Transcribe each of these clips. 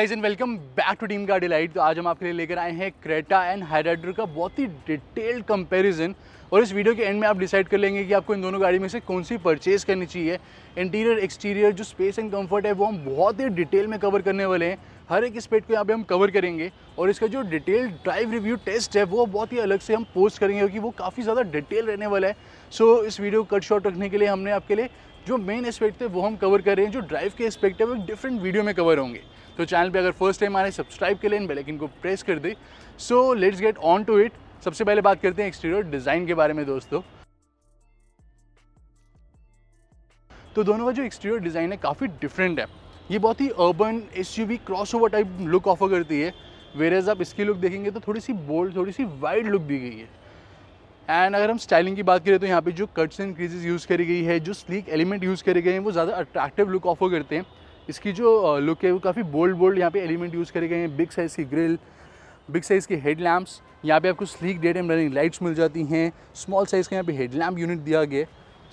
guys and welcome back to team car delight तो आज हम आपके लिए लेकर आए हैं क्रेटा एंड हाइड्राइडर का बहुत ही डिटेल्ड कंपैरिजन और इस वीडियो के एंड में आप डिसाइड कर लेंगे कि आपको इन दोनों गाड़ी में से कौन सी परचेज़ करनी चाहिए इंटीरियर एक्सटीरियर जो स्पेस एंड कंफर्ट है वो हम बहुत ही डिटेल में कवर करने वाले हैं हर एक स्पेट को यहाँ पे हम कवर करेंगे और इसका जो डिटेल ड्राइव रिव्यू टेस्ट है वो बहुत ही अलग से हम पोस्ट करेंगे क्योंकि वो काफ़ी ज़्यादा डिटेल रहने वाला है सो so, इस वीडियो को कट शॉर्ट रखने के लिए हमने आपके लिए जो मेन एस्पेक्ट थे वो हम कवर कर रहे हैं जो ड्राइव के एस्पेक्ट है वो डिफरेंट वीडियो में कवर होंगे तो चैनल पे अगर फर्स्ट टाइम आ हैं सब्सक्राइब के लिए बेलेकिन को प्रेस कर दे so let's get on to it सबसे पहले बात करते हैं एक्सटीरियर डिज़ाइन के बारे में दोस्तों तो दोनों का जो एक्सटीरियर डिज़ाइन है काफ़ी डिफरेंट है ये बहुत ही urban S U over type look offer करती है वेरेज आप इसकी लुक देखेंगे तो थोड़ी सी बोल्ड थोड़ी सी वाइड लुक दी गई है एंड अगर हम स्टाइलिंग की बात करें तो यहाँ पे जो कट्स एंड क्रीजेज यूज़ करी गई है जो स्लीक एलिमेंट यूज़ करे गए हैं वो ज़्यादा अट्रैक्टिव लुक ऑफर करते हैं इसकी जो लुक है वो काफ़ी बोल्ड बोल्ड यहाँ पे एलिमेंट यूज़ करे गए हैं बिग साइज़ की ग्रिल बिग साइज़ की हेड लैम्प्स यहाँ पे आपको sleek daytime running lights मिल जाती हैं स्मॉल साइज़ का यहाँ पे हेड लैम्प यूनिट दिया गया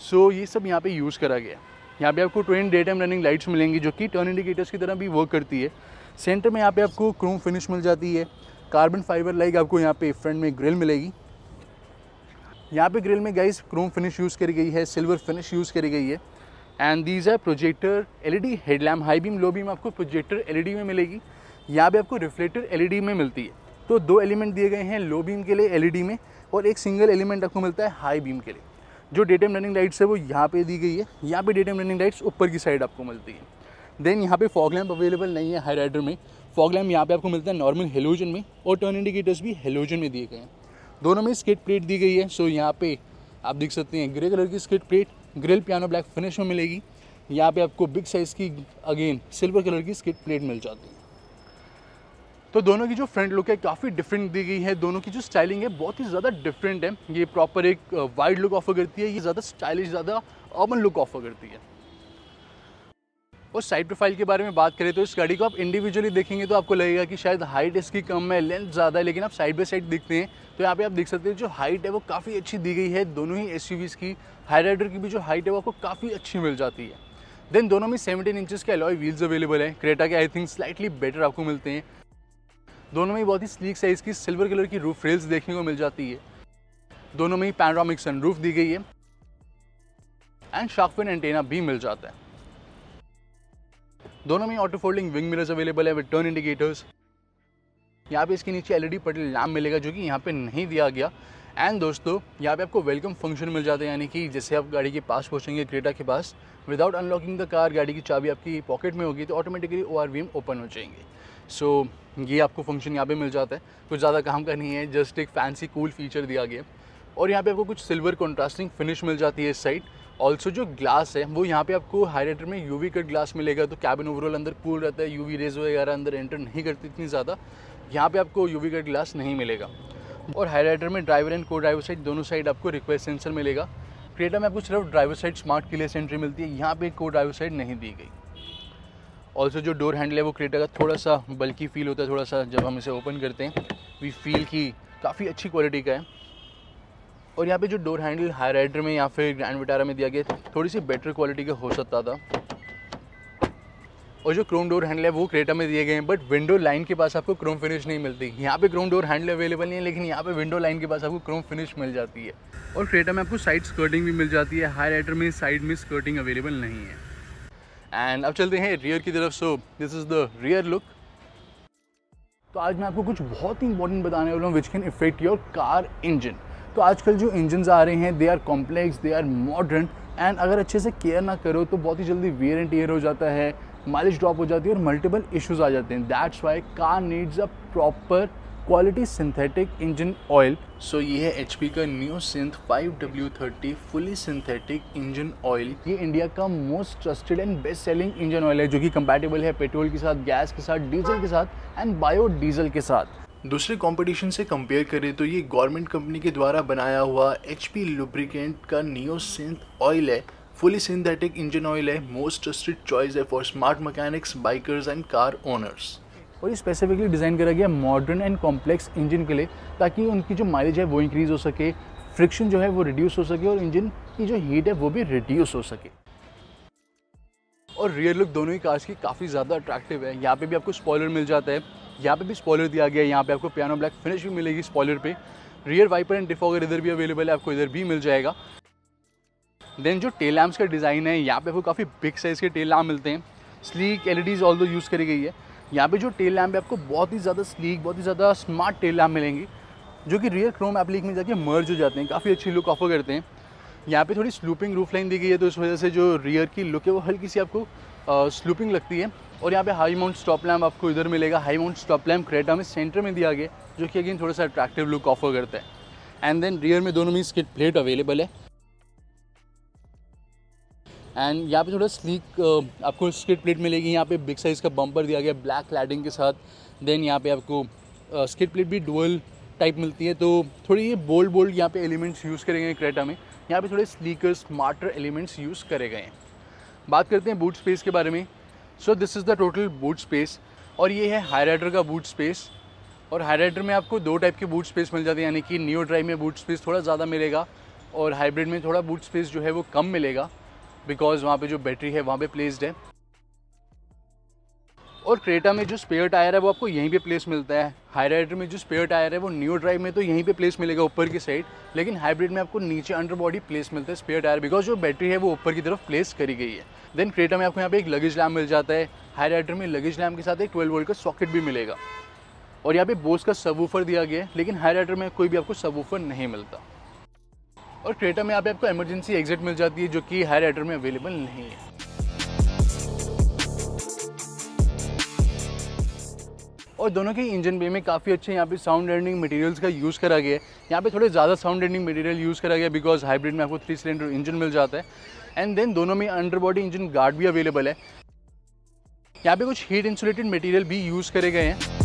सो so, ये सब यहाँ पे यूज़ करा गया यहाँ पे आपको ट्वेंट डेड एम रनिंग लाइट्स मिलेंगी जो कि टर्न इंडिकेटर्स की तरह भी वर्क करती है सेंटर में यहाँ पे आपको क्रोम फिनिश मिल जाती है कार्बन फाइबर लाइक आपको यहाँ पे फ्रंट में ग्रिल मिलेगी यहाँ पे ग्रिल में गाइस क्रोम फिनिश यूज़ करी गई है सिल्वर फिनिश यूज़ करी गई है and these are projector L E D headlamp high beam low beam आपको प्रोजेक्टर एल ई डी में मिलेगी यहाँ पर आपको रिफ्लेक्टर एल ई डी में मिलती है तो दो एलिमेंट दिए गए हैं लो बीम के लिए एल ई डी में और एक सिंगल एलिमेंट आपको मिलता है हाई बीम के लिए जो डे टाइम रनिंग लाइट्स है वो यहाँ पे दी गई है यहाँ पे डे टाइम रनिंग लाइट्स ऊपर की साइड आपको मिलती है देन यहाँ पे फॉग लैम्प अवेलेबल नहीं है हाई राइडर में फॉग लैम्प यहाँ पे आपको मिलता है नॉर्मल हेलोजन में और टर्न इंडिकेटर्स भी हेलोजन में दिए गए हैं दोनों में स्केट प्लेट दी गई है सो यहाँ पे आप देख सकते हैं ग्रे कलर की skid plate grill piano black finish में मिलेगी यहाँ पे आपको बिग साइज़ की अगेन सिल्वर कलर की स्किट प्लेट मिल जाती है तो दोनों की जो फ्रंट लुक है काफ़ी डिफरेंट दी गई है दोनों की जो स्टाइलिंग है बहुत ही ज़्यादा डिफरेंट है ये प्रॉपर एक वाइड लुक ऑफर करती है ये ज़्यादा स्टाइलिश ज़्यादा अर्बन लुक ऑफर करती है और साइड प्रोफाइल के बारे में बात करें तो इस गाड़ी को आप इंडिविजुअली देखेंगे तो आपको लगेगा कि शायद हाइट इसकी कम है लेंथ ज़्यादा है लेकिन आप साइड बाई साइड देखते हैं तो यहाँ पे आप देख सकते हैं जो हाइट है वो काफ़ी अच्छी दी गई है दोनों ही एस की हाई राइडर की भी जो हाइट है वो आपको काफ़ी अच्छी मिल जाती है देन दोनों में सेवनटीन इंचज़ के अलॉय व्हील्स अवेलेबल हैं क्रेटा के आई थिंक स्लाइटली बेटर आपको मिलते हैं दोनों में बहुत ही स्लीक साइज़ की सिल्वर कलर की रूफ रेल्स देखने को मिल जाती है दोनों में ही पैनरामिक सनरूफ दी गई है एंड शार्कफिन एंटेना भी मिल जाता है दोनों में auto folding wing mirrors available है विद टर्न इंडिकेटर्स यहाँ पे इसके नीचे एलईडी पटेल लैम्प मिलेगा जो कि यहाँ पे नहीं दिया गया एंड दोस्तों यहाँ पे आपको वेलकम फंक्शन मिल जाता है यानी कि जैसे आप गाड़ी के पास पहुँचेंगे क्रेटा के पास विदाउट अनलॉकिंग द कार गाड़ी की चाबी आपकी पॉकेट में होगी तो ऑटोमेटिकली ओ आर ओपन हो जाएंगे सो so, ये आपको फंक्शन यहाँ पे मिल जाता है कुछ ज़्यादा काम का नहीं है जस्ट एक फैंसी कूल फीचर दिया गया और यहाँ पे आपको कुछ सिल्वर कॉन्ट्रास्टिंग फिनिश मिल जाती है इस साइड ऑल्सो जो ग्लास है वो यहाँ पे आपको हाईलाइटर में यूवी कट ग्लास मिलेगा तो कैबिन ओवरऑल अंदर कूल रहता है यूवी रेज वगैरह अंदर एंटर नहीं करती इतनी ज़्यादा यहाँ पे आपको यूवी कट ग्लास नहीं मिलेगा और हाईलाइटर में driver and co-driver side दोनों साइड आपको रिक्वेस्ट सेंसर मिलेगा क्रेटा में आपको सिर्फ driver side smart clear sentry मिलती है यहाँ पर को ड्राइवर साइड नहीं दी गई ऑल्सो जो डोर हैंडल है वो क्रेटा का थोड़ा सा बल्कि फील होता है थोड़ा सा जब हम इसे ओपन करते हैं वी फील की काफ़ी अच्छी क्वालिटी का है और यहाँ पे जो डोर हैंडल हाई राइडर में या फिर ग्रैंड विटारा में दिया गया थोड़ी सी बेटर क्वालिटी का हो सकता था और जो क्रोम डोर हैंडल है वो क्रेटा में दिए गए हैं बट विंडो लाइन के पास आपको क्रोम फिनिश नहीं मिलती यहाँ पे क्रोम डोर हैंडल अवेलेबल नहीं है लेकिन यहाँ पे विंडो लाइन के पास आपको क्रोम फिनिश मिल जाती है और क्रेटा में आपको साइड स्कर्टिंग भी मिल जाती है हाई राइडर में साइड में स्कर्टिंग अवेलेबल नहीं है एंड अब चलते हैं रियर की तरफ so this is the rear look तो आज मैं आपको कुछ बहुत ही इंपॉर्टेंट बताने वाला हूँ which can effect your car engine तो आजकल जो इंजन आ रहे हैं they are complex they are modern and अगर अच्छे से केयर ना करो तो बहुत ही जल्दी वेयर एंड टेयर हो जाता है माइलेज ड्रॉप हो जाती है और मल्टीपल इश्यूज आ जाते हैं that's why car needs a proper quality synthetic engine oil so ये है एच का neo synth 5W30 fully synthetic engine oil ये इंडिया का most trusted and best selling engine oil है जो कि कंपेटेबल है पेट्रोल के साथ गैस के साथ डीजल के साथ एंड बायो डीजल के साथ दूसरे कंपटीशन से कंपेयर करें तो ये गवर्नमेंट कंपनी के द्वारा बनाया हुआ एच पी लुब्रिकेंट का नियोसिंथ ऑयल है फुली सिंथेटिक इंजन ऑयल है मोस्ट ट्रस्टेड चॉइस है for smart mechanics bikers and car owners और ये स्पेसिफिकली डिज़ाइन करा गया मॉडर्न एंड कॉम्प्लेक्स इंजन के लिए ताकि उनकी जो माइलेज है वो इंक्रीज़ हो सके फ्रिक्शन जो है वो रिड्यूस हो सके और इंजन की जो हीट है वो भी रिड्यूस हो सके और रियर लुक दोनों ही कार्स की काफ़ी ज़्यादा अट्रैक्टिव है यहाँ पे भी आपको स्पॉइलर मिल जाता है यहाँ पे भी स्पॉलर दिया गया है यहाँ पे आपको पियानो ब्लैक फिनिश भी मिलेगी स्पॉलर पे रियर वाइपर एंड डिफॉगर इधर भी अवेलेबल है आपको इधर भी मिल जाएगा देन जो टेल लैम्प्स का डिज़ाइन है यहाँ पे आपको काफ़ी बिग साइज़ के टेल लैम्प मिलते हैं स्लीक एल ऑल दो यूज़ करी गई है यहाँ पे जो टेल लैम्प है आपको बहुत ही ज़्यादा स्लीक बहुत ही ज़्यादा स्मार्ट टेल लैम्प मिलेंगी जो कि रियर क्रोम एप्लीक में जाके मर्ज हो जाते हैं काफ़ी अच्छी लुक ऑफर करते हैं यहाँ पे थोड़ी स्लूपिंग रूफ लाइन दी गई है तो इस वजह से जो रियर की लुक है वो हल्की सी आपको स्लूपिंग लगती है और यहाँ पे हाई माउंट स्टॉप लैम्प आपको इधर मिलेगा high mount stop lamp Creta में सेंटर में दिया गया जो कि अगेन थोड़ा सा अट्रैक्टिव लुक ऑफर करता है एंड देन रियर में दोनों में स्किट प्लेट अवेलेबल है एंड यहाँ पे थोड़ा स्लीक आपको स्किट प्लेट मिलेगी यहाँ पे बिग साइज़ का बम्पर दिया गया ब्लैक लाइडिंग के साथ देन यहाँ पे आपको स्किट प्लेट भी डुअल टाइप मिलती है तो थोड़ी ये बोल्ड बोल्ड यहाँ पे एलिमेंट्स यूज़ करेंगे क्रेटा में यहाँ पे थोड़े स्लीकर स्मार्टर एलिमेंट्स यूज़ करे गए हैं बात करते हैं बूट स्पेस के बारे में so this is the total boot space और ये है हाईराइडर का बूट स्पेस और हाईराइडर में आपको दो टाइप के बूट स्पेस मिल जाती है यानी कि न्यू ड्राइव में बूट स्पेस थोड़ा ज़्यादा मिलेगा और हाइब्रिड में थोड़ा बूट स्पेस जो है वो कम मिलेगा बिकॉज़ वहाँ पे जो बैटरी है वहाँ पे प्लेस्ड है और क्रेटा में जो स्पेयर टायर है वो आपको यहीं पे प्लेस मिलता है हाई राइडर में जो स्पेयर टायर है वो न्यू ड्राइव में तो यहीं पे प्लेस मिलेगा ऊपर की साइड लेकिन हाइब्रिड में आपको नीचे अंडर बॉडी प्लेस मिलता है स्पेयर टायर बिकॉज जो बैटरी है वो ऊपर की तरफ प्लेस करी गई है देन क्रेटा में आपको यहाँ पे एक लगेज लैम्प मिल जाता है हाई राइडर में लगेज लैम्प के साथ एक ट्वेल्व वोल्ट का सॉकेट भी मिलेगा और यहाँ पे बोस का सबवूफर दिया गया है लेकिन हाई राइडर में कोई भी आपको सबवूफर नहीं मिलता और क्रेटा में यहाँ पे आपको इमरजेंसी एग्जिट मिल जाती है जो कि हाई राइडर में अवेलेबल नहीं है और दोनों के इंजन बे में काफ़ी अच्छे यहाँ पे साउंड एंडिंग मटेरियल्स का यूज़ करा गया है यहाँ पे थोड़े ज़्यादा साउंड एंडिंग मटेरियल यूज़ करा गया बिकॉज हाइब्रिड में आपको थ्री सिलेंडर इंजन मिल जाता है एंड देन दोनों में अंडर बॉडी इंजन गार्ड भी अवेलेबल है यहाँ पे कुछ हीट इंसुलेटेड मटेरियल भी यूज़ करे गए हैं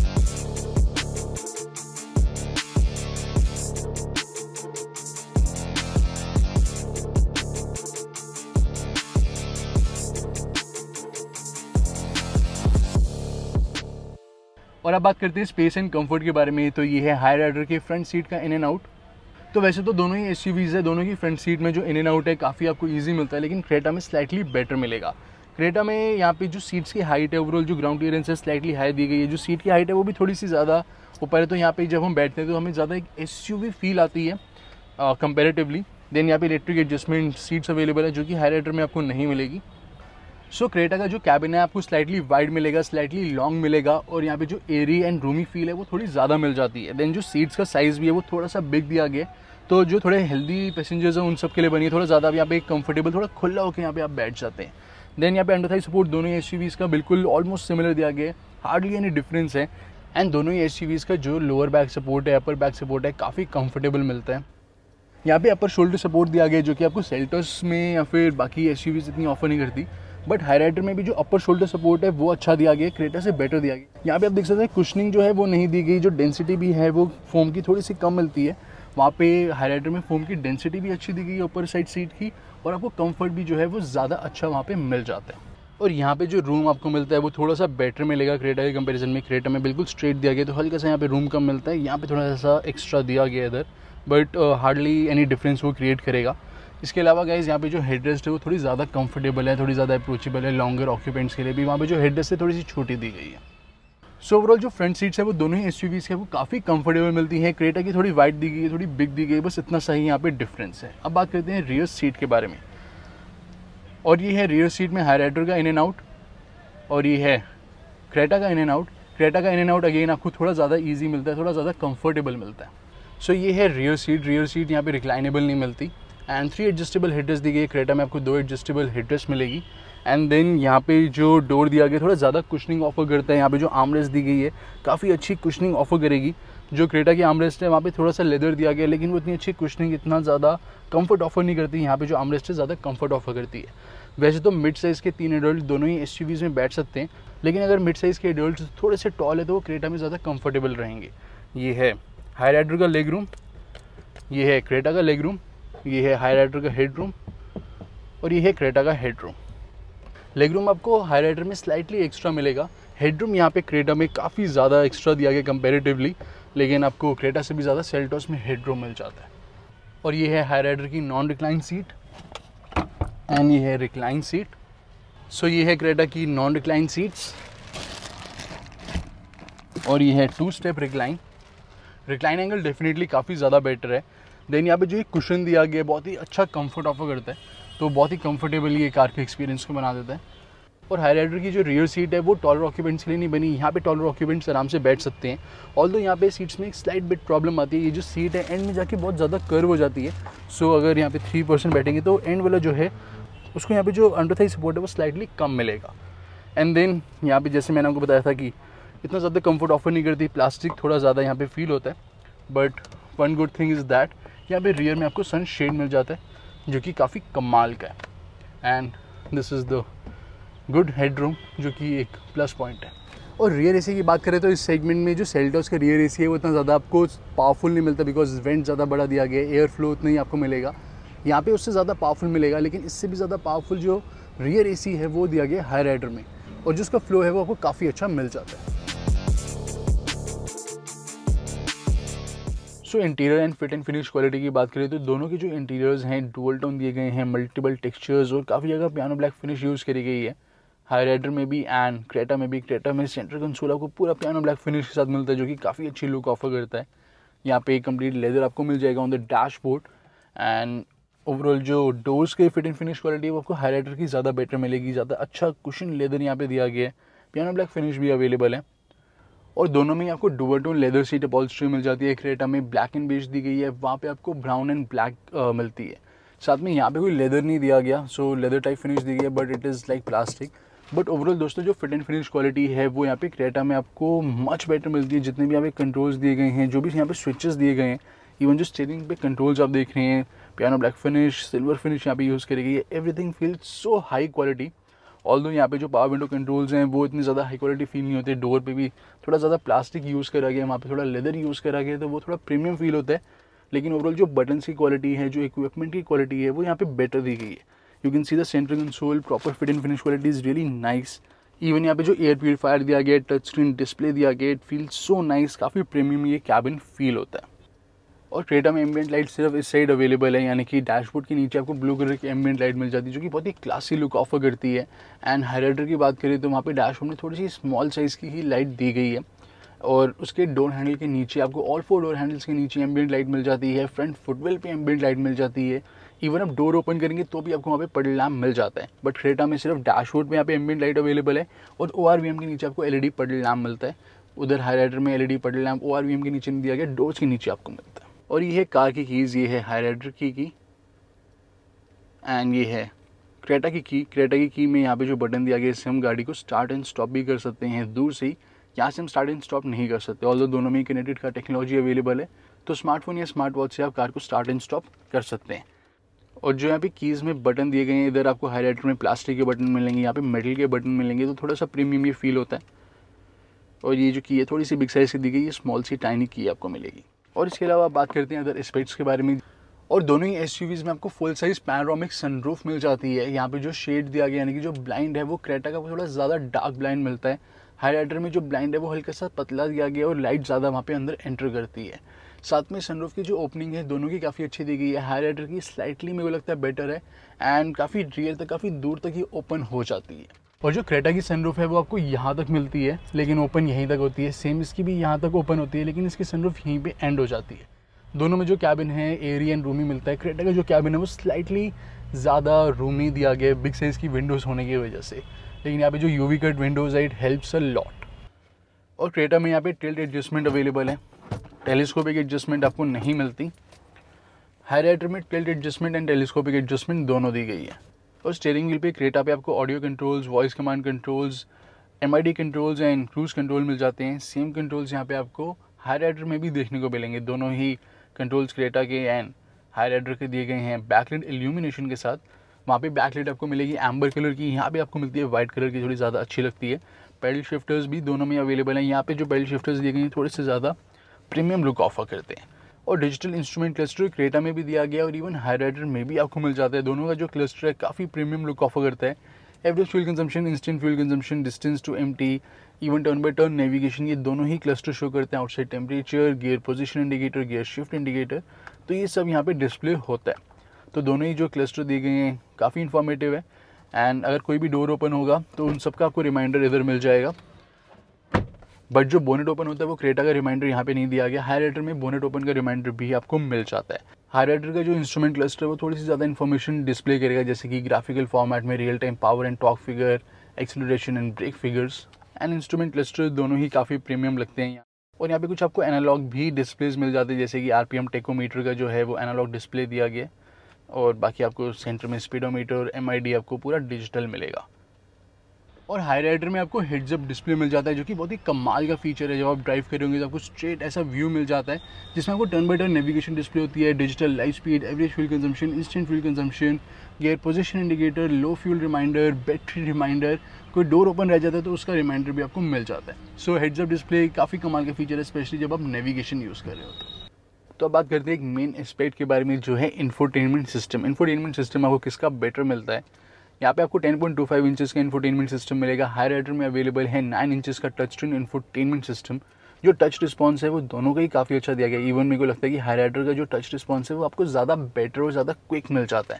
और अब बात करते हैं स्पेस एंड कंफर्ट के बारे में तो ये है हायर राइडर की फ्रंट सीट का इन एंड आउट तो वैसे तो दोनों ही एस है दोनों की फ्रंट सीट में जो इन एंड आउट है काफ़ी आपको ईजी मिलता है लेकिन क्रेटा में स्लाइटली बेटर मिलेगा क्रेटा में यहाँ पे जो सीट्स की हाइट है ओवरऑल जो ग्राउंड क्लियरेंस है स्लाइटली हाई दी गई है जो सीट की हाइट है वो भी थोड़ी सी ज़्यादा ऊपर है तो यहाँ पे जब हम बैठते हैं तो हमें ज़्यादा एक एस फील आती है कंपेरेटिवली देन यहाँ पे इलेक्ट्रिक एडजस्टमेंट सीट्स अवेलेबल है जो कि हाई राइडर में आपको नहीं मिलेगी सो क्रेटा का जो कैबिन है आपको स्लाइटली वाइड मिलेगा स्लाइटली लॉन्ग मिलेगा और यहाँ पे जो एरी एंड रूमी फील है वो थोड़ी ज़्यादा मिल जाती है देन जो सीट्स का साइज़ भी है वो थोड़ा सा बिग दिया गया तो जो थोड़े हेल्दी पैसेंजर्स हैं उन सब के लिए बनी है थोड़ा ज़्यादा यहाँ पे कंफर्टेबल थोड़ा खुला होकर यहाँ पे आप बैठ जाते हैं देन यहाँ पे एंडोथाई सपोर्ट दोनों ही का बिल्कुल ऑलमोस्ट सिमिलर दिया गया हार्डली एनी डिफरेंस है एंड दोनों ही एस का जो लोअर बैक सपोर्ट है अपर बैक सपोर्ट है काफ़ी कंफर्टेबल मिलता है यहाँ पे अपर शोल्डर सपोर्ट दिया गया जो कि आपको सेल्टस में या फिर बाकी एस इतनी ऑफर नहीं करती बट हाईलाइटर में भी जो अपर शोल्डर सपोर्ट है वो अच्छा दिया गया है क्रेटा से बेटर दिया गया यहाँ पे आप देख सकते हैं कुशनिंग जो है वो नहीं दी गई जो डेंसिटी भी है वो फोम की थोड़ी सी कम मिलती है वहाँ पे हाईलाइटर में फोम की डेंसिटी भी अच्छी दी गई है अपर साइड सीट की और आपको कम्फर्ट भी जो है वो ज़्यादा अच्छा वहाँ पर मिल जाता है और यहाँ पे जो रूम आपको मिलता है वो थोड़ा सा बेटर मिलेगा क्रेटा के कंपैरिजन में क्रेटा में बिल्कुल स्ट्रेट दिया गया तो हल्का सा यहाँ पे रूम कम मिलता है यहाँ पे थोड़ा सा एक्स्ट्रा दिया गया इधर बट हार्डली एनी डिफरेंस वो क्रिएट करेगा इसके अलावा गाइज यहाँ पे जो हेड रेस्ट है वो थोड़ी ज़्यादा कंफर्टेबल है थोड़ी ज़्यादा अप्रोचेबल है लॉन्गर ऑक्यूपेंट्स के लिए भी वहाँ पे जो हेड रेस्ट है थोड़ी सी छोटी दी गई है सो so ओवरऑल जो फ्रंट सीट्स है वो दोनों ही एस के वो काफ़ी कंफर्टेबल मिलती है क्रेटा की थोड़ी वाइट दी गई है थोड़ी बिग दी गई बस इतना सही यहाँ पे डिफरेंस है अब बात करते हैं रियर सीट के बारे में और ये है रियर सीट में हाईराइडर का इन एंड आउट और ये है क्रेटा का इन एंड आउट क्रेटा का इन एंड आउट अगेन आपको थोड़ा ज़्यादा ईजी मिलता है थोड़ा ज़्यादा कम्फर्टेबल मिलता है सो so, ये है रियर सीट रियर सीट यहाँ पे रिक्लाइनेबल नहीं मिलती एंड थ्री एडजस्टेबल हेड्रेस दी गई है क्रेटा में आपको दो एडजस्टेबल हेड्रेस मिलेगी एंड देन यहाँ पे जो डोर दिया गया थोड़ा ज़्यादा कुशनिंग ऑफर करता है यहाँ पे जो आमरेस दी गई है काफ़ी अच्छी कुशनिंग ऑफर करेगी जो क्रेटा की आमरेस्ट है वहाँ पे थोड़ा सा लेदर दिया गया लेकिन वो इतनी अच्छी कुशनिंग इतना ज़्यादा कंफर्ट ऑफर नहीं करती यहाँ पे जो आमरेस्ट है ज़्यादा कम्फर्ट ऑफर करती है वैसे तो मिड साइज़ के तीन एडल्ट दोनों ही एस में बैठ सकते हैं लेकिन अगर मिड साइज़ के एडल्ट थोड़े से टॉल है तो वो क्रेटा में ज़्यादा कम्फर्टेबल रहेंगे ये है हाई राइडर का लेग रूम ये है क्रेटा का लेग रूम ये है हाई राइडर का हेड रूम और ये है क्रेटा का हेड रूम लेग रूम आपको हाई राइडर में स्लाइटली एक्स्ट्रा मिलेगा हेड रूम यहाँ पे क्रेटा में काफ़ी ज़्यादा एक्स्ट्रा दिया गया कंपेरेटिवली लेकिन आपको क्रेटा से भी ज़्यादा सेल्टॉस में हेड रूम मिल जाता है और ये है हाई राइडर की नॉन रिक्लाइन सीट एंड ये है रिक्लाइन सीट सो ये है क्रेटा की नॉन रिक्लाइन सीट्स और ये है two step recline recline angle definitely काफ़ी ज़्यादा बेटर है देन यहाँ पे जो एक कुशन दिया गया है बहुत ही अच्छा कंफर्ट ऑफर करता है तो बहुत ही कंफर्टेबल ये कार के एक्सपीरियंस को बना देता है और हाई राइडर की जो रियर सीट है वो टॉलर ऑक्यूपेंट्स के लिए नहीं बनी यहाँ पे टॉलर ऑक्यूपेंट्स आराम से बैठ सकते हैं ऑल दो यहाँ पे सीट्स में एक स्लाइड बिट प्रॉब्लम आती है ये जो सीट है एंड में जाके बहुत ज़्यादा कर्व हो जाती है सो so, अगर यहाँ पे थ्री परसेंट बैठेंगे तो एंड वाला जो है उसको यहाँ पे जो अंडरथाई सपोर्ट है वो स्लाइडली कम मिलेगा एंड देन यहाँ पे जैसे मैंने आपको बताया था कि इतना ज़्यादा कंफर्ट ऑफर नहीं करती प्लास्टिक थोड़ा ज़्यादा यहाँ पे फील होता है but one good thing is that यहाँ पे रियर में आपको सन शेड मिल जाता है जो कि काफ़ी कमाल का है and this is the good head room जो कि एक प्लस पॉइंट है और रियर एसी की बात करें तो इस सेगमेंट में जो सेल्टोस का रियर एसी है वो इतना ज़्यादा आपको पावरफुल नहीं मिलता बिकॉज वेंट ज़्यादा बड़ा दिया गया एयर फ्लो उतना ही आपको मिलेगा यहाँ पे उससे ज़्यादा पावरफुल मिलेगा लेकिन इससे भी ज़्यादा पावरफुल जो रियर एसी है वो दिया गया हायर एडर में और जिसका फ्लो है वो आपको काफ़ी अच्छा मिल जाता है दोस्तों interior and fit and finish quality की बात करें तो दोनों के जो इंटीरियर्स हैं डुअल टोन दिए गए हैं मल्टीपल टेक्सचर्स और काफ़ी जगह पियानो ब्लैक फिनिश यूज़ करी गई है हाई राइडर में भी एंड क्रेटा में भी क्रेटा में सेंटर कंसोल को पूरा पियानो ब्लैक फिनिश के साथ मिलता है जो कि काफ़ी अच्छी लुक ऑफर करता है यहाँ पे कंप्लीट लेदर आपको मिल जाएगा on the dashboard and overall जो डोर्स के फिट एंड फिनिश क्वालिटी है वो आपको हाई राइडर की ज़्यादा बेटर मिलेगी ज़्यादा अच्छा कुशन लेदर यहाँ पे दिया गया है पियानो ब्लैक फिनिश भी अवेलेबल है और दोनों में आपको dual tone leather seat upholstery मिल जाती है क्रेटा में ब्लैक एंड बीच दी गई है वहाँ पे आपको ब्राउन एंड ब्लैक मिलती है साथ में यहाँ पे कोई लेदर नहीं दिया गया सो लेदर टाइप फिनिश दी गई है but it is like plastic but overall दोस्तों जो फिट एंड फिनिश क्वालिटी है वो यहाँ पे क्रेटा में आपको मच बेटर मिलती है जितने भी यहाँ पे कंट्रोल्स दिए गए हैं जो भी यहाँ पे स्विचेस दिए गए हैं इवन जो स्टेरिंग पे कंट्रोल्स आप देख रहे हैं piano black finish silver finish यहाँ पे यूज़ करी गई है everything feel so high quality although यहाँ पे जो पावर विंडो कंट्रोल्स हैं वो इतनी ज़्यादा हाई क्वालिटी फील नहीं होती डोर पे भी थोड़ा ज़्यादा प्लास्टिक यूज़ करा गया वहाँ पे थोड़ा लेदर यूज़ करा गया तो वो थोड़ा प्रीमियम फील होता है लेकिन ओवरऑल जो बटन्स की क्वालिटी है जो इक्विपमेंट की क्वालिटी है वो यहाँ पे बेटर दी गई है you can see the centre console proper fit and finish quality is really nice even यहाँ पे जो एयर प्योरीफायर दिया गया टच स्क्रीन डिस्प्ले दिया गया इट फील सो नाइस काफ़ी प्रीमियम ये कैबिन फील होता है और क्रेटा में एम्बियंट लाइट सिर्फ इस साइड अवेलेबल है यानी कि डैशबोर्ड के नीचे आपको ब्लू कलर की एम्बियंट लाइट मिल जाती है जो कि बहुत ही क्लासी लुक ऑफर करती है एंड हाईलाइटर की बात करें तो वहाँ पे डैशबोर्ड में थोड़ी सी स्मॉल साइज़ की ही लाइट दी गई है और उसके डोर हैंडल के नीचे आपको ऑल फोर डोर हैंडल्स के नीचे एम्बियंट लाइट मिल जाती है फ्रंट फुटवेल पर एम्बियंट लाइट मिल जाती है इवन आप डोर ओपन करेंगे तो भी आपको वहाँ पे पडल लैम्प मिल जाता है बट क्रेटा में सिर्फ डैशबोर्ड में यहाँ पे एम्बियंट लाइट अवेलेबल है और ओ के नीचे आपको एल ई पडल लैम्प मिलता है उधर हाईलाइटर में एल ई पडल लैम्प ओ वी एम के नीचे नहीं दिया गया डोर्स के नीचे आपको मिलता है और ये है कार की कीज़ ये है हाईराइडर की की एंड ये है क्रेटा की की क्रेटा की की में यहाँ पे जो बटन दिया गया इससे हम गाड़ी को स्टार्ट एंड स्टॉप भी कर सकते हैं दूर से ही यहाँ से हम स्टार्ट एंड स्टॉप नहीं कर सकते और दोनों में कनेक्टेड का टेक्नोलॉजी अवेलेबल है तो स्मार्टफोन या स्मार्ट वॉच से आप कार को स्टार्ट एंड स्टॉप कर सकते हैं और जो यहाँ पे कीज़ में बटन दिए गए हैं इधर आपको हाईलाइटर में प्लास्टिक के बटन मिलेंगे यहाँ पे मेटल के बटन मिलेंगे तो थोड़ा सा प्रीमियम ये फील होता है और ये जो की है थोड़ी सी बिग साइज़ की दी गई है स्मॉल सी टाइनी की आपको मिलेगी और इसके अलावा बात करते हैं अदर स्पेट्स के बारे में और दोनों ही एस में आपको फुल साइज पैनरोमिक सनरूफ मिल जाती है यहाँ पे जो शेड दिया गया यानी कि जो ब्लाइंड है वो क्रेटा का थोड़ा ज़्यादा डार्क ब्लाइंड मिलता है हाईलाइटर में जो ब्लाइंड है वो हल्का सा पतला दिया गया और लाइट ज़्यादा वहाँ पे अंदर एंटर करती है साथ में सनरूफ की जो ओपनिंग है दोनों की काफ़ी अच्छी दी गई है हाईलाइटर की स्लाइटली मेरे को लगता है बेटर है एंड काफ़ी रियल तक काफ़ी दूर तक ही ओपन हो जाती है और जो क्रेटा की सनरूफ है वो आपको यहाँ तक मिलती है लेकिन ओपन यहीं तक होती है सेम इसकी भी यहाँ तक ओपन होती है लेकिन इसकी सनरूफ यहीं पर एंड हो जाती है दोनों में जो कैबिन है एरी एंड रूमी मिलता है क्रेटा का जो कैबिन है वो स्लाइटली ज़्यादा रूमी दिया गया बिग साइज़ की विंडोज़ होने की वजह से लेकिन यहाँ पे जो वी कट विंडोज़ है इट हेल्प्स अ लॉट और क्रेटा में यहाँ पे टिल्ट एडजस्टमेंट अवेलेबल है टेलीस्कोपिक एडजस्टमेंट आपको नहीं मिलती राइटर में tilt adjustment and telescopic adjustment दोनों दी गई है और स्टेयरिंग व्हील पे क्रेटा पे आपको audio controls voice command controls M I D controls and cruise control मिल जाते हैं सेम कंट्रोल्स यहाँ पे आपको हायर राइडर में भी देखने को मिलेंगे दोनों ही कंट्रोल्स क्रेटा के एंड हायर एडर के दिए गए हैं बैकलेट एल्यूमिनेशन के साथ वहाँ पे बैकलेट आपको मिलेगी एम्बर कलर की यहाँ पे आपको मिलती है वाइट कलर की थोड़ी ज़्यादा अच्छी लगती है पेडल शिफ्टर्स भी दोनों में अवेलेबल हैं यहाँ पे जो पेडल शिफ्टर्स दिए गए हैं थोड़े से ज़्यादा प्रीमियम लुक ऑफर करते हैं और डिजिटल इंस्ट्रूमेंट क्लस्टर क्रेटा में भी दिया गया और इवन हाईराइडर में भी आपको मिल जाता है दोनों का जो क्लस्टर है काफ़ी प्रीमियम लुक ऑफर करता है average fuel consumption instant fuel consumption distance to एम even turn by turn navigation ये दोनों ही क्लस्टर शो करते हैं outside temperature gear position indicator gear shift indicator तो ये सब यहाँ पे डिस्प्ले होता है तो दोनों ही जो क्लस्टर दिए गए हैं काफ़ी इन्फॉर्मेटिव है एंड अगर कोई भी डोर ओपन होगा तो उन सबका आपको रिमाइंडर इधर मिल जाएगा बट जो बोनेट ओपन होता है वो क्रेटा का रिमाइंडर यहाँ पे नहीं दिया गया हाईलाइटर में बोनेट ओपन का रिमाइंडर भी आपको मिल जाता है हाईलाइटर का जो इंस्ट्रूमेंट क्लस्टर है वो थोड़ी सी ज़्यादा इन्फॉर्मेशन डिस्प्ले करेगा जैसे कि ग्राफिकल फॉर्मेट में real time power and torque figure acceleration and brake figures and instrument cluster दोनों ही काफ़ी प्रीमियम लगते हैं यहाँ और यहाँ पे कुछ आपको एनालॉग भी डिस्प्लेज मिल जाते हैं जैसे कि आर पी एम टेकोमीटर का जो है वो एनालॉग डिस्प्ले दिया गया और बाकी आपको सेंटर में स्पीडोमीटर एम आई डी आपको पूरा डिजिटल मिलेगा और हाई राइडर में आपको हेड्स अप डिस्प्ले मिल जाता है जो कि बहुत ही कमाल का फीचर है जब आप ड्राइव करेंगे तो आपको स्ट्रेट ऐसा व्यू मिल जाता है जिसमें आपको turn by turn navigation display होती है digital life speed average fuel consumption instant fuel consumption gear position indicator low fuel reminder battery reminder कोई डोर ओपन रह जाता है तो उसका रिमाइंडर भी आपको मिल जाता है सो हेड्स अप डिस्प्ले काफ़ी कमाल का फीचर है स्पेशली जब आप नेविगेशन यूज़ कर रहे होते हैं तो अब बात करते हैं एक मेन एस्पेक्ट के बारे में जो है इन्फोटेनमेंट सिस्टम इन्फोटेनमेंट सिस्टम आपको किसका बेटर मिलता है यहाँ पे आपको 10.25 पॉइंट टू फाइव इंचज का इन्फोटेनमेंट सिस्टम मिलेगा हायर एडर में अवेलेबल है नाइन इंचज का टच स्क्रीन इन्फोटेनमेंट सिस्टम जो टच रिस्पॉन्स है वो दोनों का ही काफ़ी अच्छा दिया गया इवन मेरे को लगता है कि हायर एडर का जो टच रिस्पॉन्स है वो आपको ज़्यादा बेटर और ज़्यादा क्विक मिल जाता है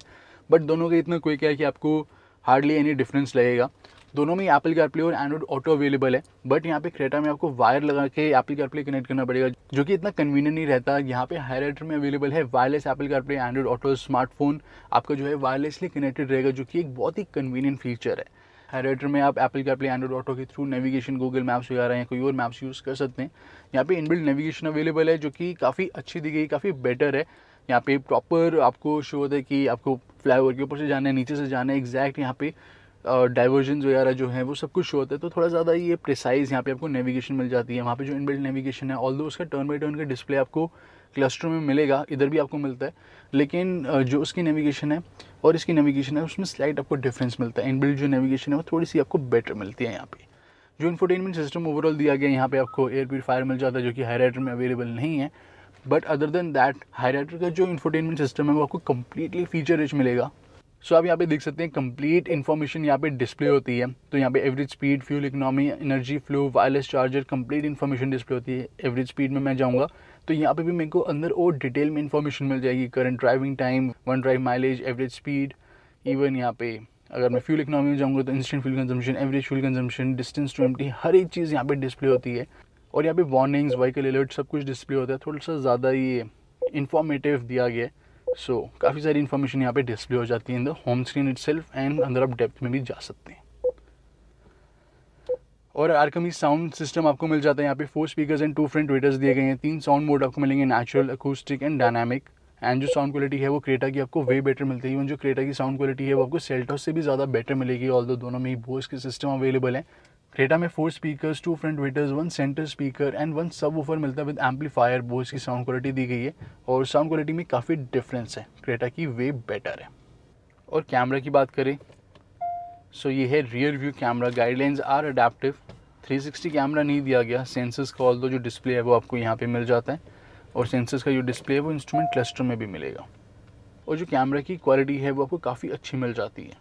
बट दोनों का इतना क्विक है कि आपको हार्डली एनी डिफरेंस लगेगा दोनों में एप्पल कारप्ले और एंड्रॉइड ऑटो अवेलेबल है बट यहाँ पे क्रेटा में आपको वायर लगा के एप्पल कार्पले कनेक्ट करना पड़ेगा जो कि इतना कन्वीनियंट नहीं रहता यहाँ पे हाईलाइटर में अवेलेबल है wireless Apple CarPlay Android Auto smartphone आपका जो है वायरलेसली कनेक्टेड रहेगा जो कि एक बहुत ही कन्वीनियंट फीचर है हाईलाइटर में आप एप्पल प्ले एंड्रॉइड ऑटो के थ्रू नेविगेशन गूगल मैप्स वगैरह या कोई और मैप्स यूज़ कर सकते हैं यहाँ पे इनबिल्ड नेविगेशन अवेलेबल है जो कि काफ़ी अच्छी दी गई काफ़ी बेटर है यहाँ पे प्रॉपर आपको शो होता है कि आपको फ्लाई ओवर के ऊपर से जाना है नीचे से जाना है एग्जैक्ट यहाँ पे डाइवर्जन वगैरह जो हैं वो सब कुछ शो होता है तो थोड़ा ज़्यादा ये प्रिसाइज यहाँ पे आपको नेविगेशन मिल जाती है वहाँ पे जो इनबिल्ट नेविगेशन है ऑल उसका टर्न बाई टर्न का डिस्प्ले आपको क्लस्टर में मिलेगा इधर भी आपको मिलता है लेकिन जो उसकी नेविगेशन है और इसकी नेविगेशन है उसमें स्लाइट आपको डिफरेंस मिलता है इनबिल्ट जो नेविगेशन है वो थोड़ी सी आपको बेटर मिलती है यहाँ पर जो इन्फोटेनमेंट सिस्टम ओवरऑल दिया गया यहाँ पे आपको एयर प्योरीफायर मिल जाता है जो कि हाईराइटर में अवेलेबल नहीं है but other than that Hyryder का जो इन्फोटेनमेंट सिस्टम है वो आपको कम्प्लीटली फीचर रिच मिलेगा सो आप यहाँ पे देख सकते हैं कंप्लीट इन्फॉर्मेशन यहाँ पे डिस्प्ले होती है तो यहाँ पे average speed fuel economy energy flow wireless charger complete information display होती है एवरेज स्पीड में मैं जाऊँगा तो यहाँ पे भी मेरे को अंदर और डिटेल में इन्फॉर्मेशन मिल जाएगी current driving time one drive mileage average speed even यहाँ पे अगर मैं फ्यूल इकनॉमी में जाऊँगा तो instant fuel consumption average fuel consumption distance to एम हर एक चीज़ यहाँ पे डिस्प्ले होती है और यहाँ पे वार्निंग्स व्हीकल अलर्ट सब कुछ डिस्प्ले होता है थोड़ा सा ज़्यादा ये इन्फॉर्मेटिव दिया गया है सो so, काफ़ी सारी इन्फॉर्मेशन यहाँ पे डिस्प्ले हो जाती है in the home screen it and अंदर आप डेप्थ में भी जा सकते हैं और आरकमी साउंड सिस्टम आपको मिल जाता है यहाँ पे four speakers and two front tweeters दिए गए हैं तीन साउंड मोड आपको मिलेंगे natural acoustic and dynamic and जो साउंड क्वालिटी है वो क्रेटा की आपको वे बेटर मिलती है इवन जो क्रेटा की साउंड क्वालिटी है वो आपको सेल्टॉस से भी ज़्यादा बेटर मिलेगी ऑल दो दोनों में ही बोस के सिस्टम अवेलेबल है क्रेटा में four speakers two front tweeters one centre speaker and one subwoofer मिलता है विद एम्पलीफायर बोस की साउंड क्वालिटी दी गई है और साउंड क्वालिटी में काफ़ी डिफरेंस है क्रेटा की वे बेटर है और कैमरा की बात करें सो so ये है rear view camera guidelines are adaptive 360 camera नहीं दिया गया सेंसर्स का ऑल दो जो डिस्प्ले है वो आपको यहाँ पे मिल जाता है और सेंसर्स का जो डिस्प्ले है वो इंस्ट्रूमेंट क्लस्टर में भी मिलेगा और जो कैमरा की क्वालिटी है वो आपको काफ़ी अच्छी मिल जाती है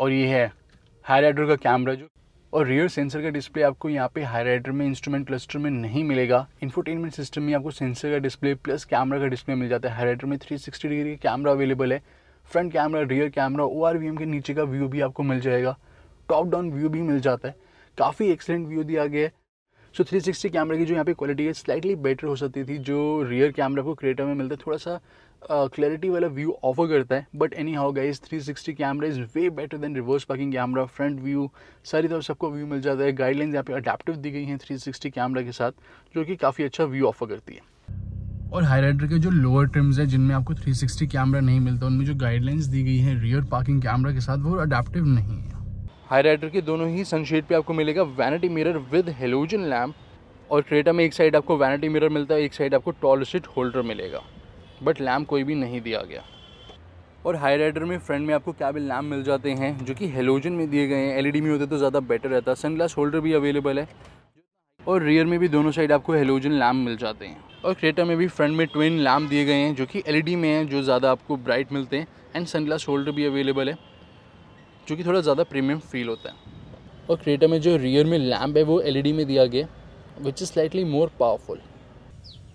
और ये है हाई का कैमरा जो और रियर सेंसर का डिस्प्ले आपको यहाँ पे हाईराइडर में इंस्ट्रूमेंट क्लस्टर में नहीं मिलेगा इन्फोटेनमेंट सिस्टम में आपको सेंसर का डिस्प्ले प्लस कैमरा का डिस्प्ले मिल जाता है हाईराइडर में 360 डिग्री का कैमरा अवेलेबल है फ्रंट कैमरा रियर कैमरा ओ के नीचे का व्यू भी आपको मिल जाएगा टॉप डाउन व्यू भी मिल जाता है काफ़ी एक्सेलेंट व्यू दिया गया है सो थ्री 360 कैमरे की जो यहाँ पे क्वालिटी है स्लाइटली बेटर हो सकती थी जो रियर कैमरा को क्रिएटर में मिलता है थोड़ा सा क्लैरिटी uh, वाला व्यू ऑफर करता है but anyhow guys three sixty camera is way better than reverse parking camera front view सारी तरफ सबको व्यू मिल जाता है गाइडलाइंस यहाँ पे अडेप्टिव दी गई हैं थ्री सिक्सटी कैमरा के साथ जो कि काफ़ी अच्छा व्यू ऑफर करती है और हाई राइडर के जो लोअर ट्रिम्स हैं जिनमें आपको 360 कैमरा नहीं मिलता उनमें जो गाइडलाइंस दी गई हैं रियर पार्किंग कैमरा के साथ वो अडेप्टिव नहीं है हाई राइडर के दोनों ही सनशेड पे आपको मिलेगा vanity mirror with halogen lamp और क्रेटा में एक साइड आपको वैनिटी मिरर मिलता है एक साइड आपको टॉल सीट होल्डर मिलेगा बट लैम्प कोई भी नहीं दिया गया और हाई राइडर में फ्रंट में आपको कैबिल लैम्प मिल जाते हैं जो कि हेलोजन में दिए गए हैं एलईडी में होते तो ज़्यादा बेटर रहता सन ग्लास होल्डर भी अवेलेबल है और रियर में भी दोनों साइड आपको हेलोजन लैम्प मिल जाते हैं और क्रेटा में भी फ्रंट में ट्विन लैम्प दिए गए हैं जो कि एलईडी में हैं जो ज़्यादा आपको ब्राइट मिलते हैं एंड सन ग्लास होल्डर भी अवेलेबल है जो कि थोड़ा ज़्यादा प्रीमियम फील होता है और क्रेटा में जो रियर में लैम्प है वो एल में दिया गया which is slightly more powerful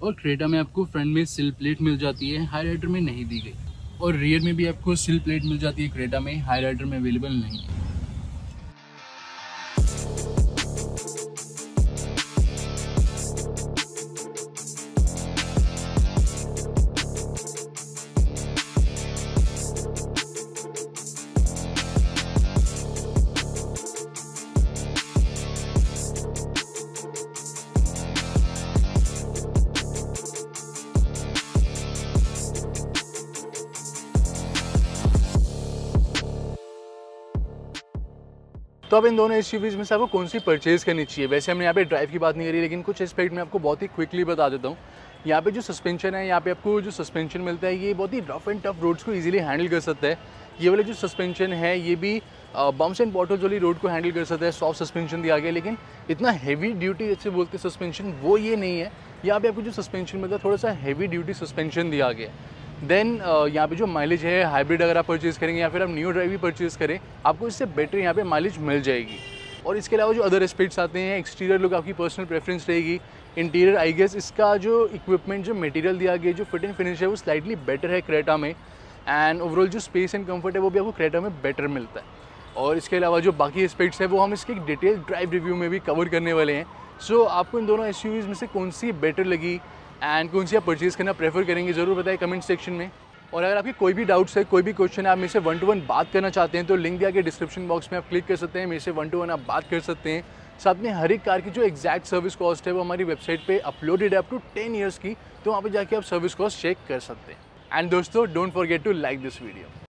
और क्रेटा में आपको फ्रंट में सिल प्लेट मिल जाती है हाईलाइटर में नहीं दी गई और रियर में भी आपको सिल प्लेट मिल जाती है क्रेटा में हाईलाइटर में अवेलेबल नहीं है तो अब इन दोनों एस में से आपको कौन सी परचेज़ करनी चाहिए वैसे हमने यहाँ पे ड्राइव की बात नहीं करी लेकिन कुछ एस्पेक्ट में आपको बहुत ही क्विकली बता देता हूँ यहाँ पे जो सस्पेंशन है यहाँ पे आपको जो सस्पेंशन मिलता है ये बहुत ही रफ एंड टफ रोड्स को इजीली हैंडल कर सकता है ये वाले जो सस्पेंशन है ये भी बम्स एंड बॉटल्स वाली रोड को हैंडल कर सकता है सॉफ्ट सस्पेंशन दिया गया लेकिन इतना हैवी ड्यूटी जैसे बोलते सस्पेंशन वो ये नहीं है यहाँ पे आपको जो सस्पेंशन मिलता है थोड़ा सा हैवी ड्यूटी सस्पेंशन दिया गया है देन uh, यहाँ पे जो माइलेज है हाइब्रिड अगर आप परचेज़ करेंगे या फिर आप न्यू ड्राइव भी परचेज़ करें आपको इससे बेटर यहाँ पे माइलेज मिल जाएगी और इसके अलावा जो अदर एस्पेक्ट्स आते हैं एक्सटीरियर लुक आपकी पर्सनल प्रेफरेंस रहेगी इंटीरियर आई गेस इसका जो इक्विपमेंट जो मटेरियल दिया गया जो फिट एंड फिनिश है वो स्लाइटली बेटर है क्रेटा में एंड ओवरऑल जो स्पेस एंड कम्फर्ट है वो भी आपको क्रेटा में बेटर मिलता है और इसके अलावा जो बाकी एस्पेक्ट्स है वो हम इसके डिटेल ड्राइव रिव्यू में भी कवर करने वाले हैं सो so, आपको इन दोनों एस में से कौन सी बेटर लगी एंड कौन सी आप परचेज़ करना प्रेफर करेंगे ज़रूर बताएं कमेंट सेक्शन में और अगर आपके कोई भी डाउट्स है कोई भी क्वेश्चन है आप मेरे से वन टू वन बात करना चाहते हैं तो लिंक दिया के डिस्क्रिप्शन बॉक्स में आप क्लिक कर सकते हैं मेरे से वन टू वन आप बात कर सकते हैं साथ में हर एक कार की जो एग्जैक्ट सर्विस कॉस्ट है वो हमारी वेबसाइट पे अपलोडेड है अप टू टेन ईयर्स की तो वहाँ पे जाके आप सर्विस कॉस्ट चेक कर सकते हैं एंड दोस्तों don't forget to like this video